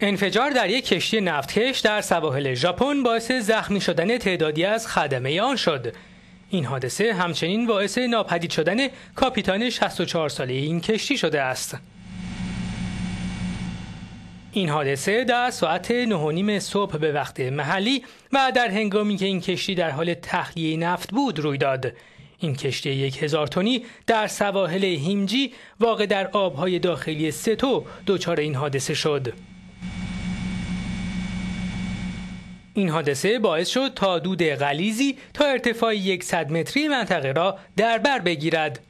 انفجار در یک کشتی نفتکش در سواحل ژاپن باعث زخمی شدن تعدادی از خدمه آن شد. این حادثه همچنین باعث ناپدید شدن کاپیتان 64 ساله این کشتی شده است. این حادثه در ساعت 9:30 صبح به وقت محلی و در هنگامی که این کشتی در حال تخلیه نفت بود روی داد. این کشتی یک هزار تونی در سواحل هیمجی واقع در آبهای داخلی ستو دچار این حادثه شد. این حادثه باعث شد تا دود غلیزی تا ارتفاع 100 متری منطقه را در بر بگیرد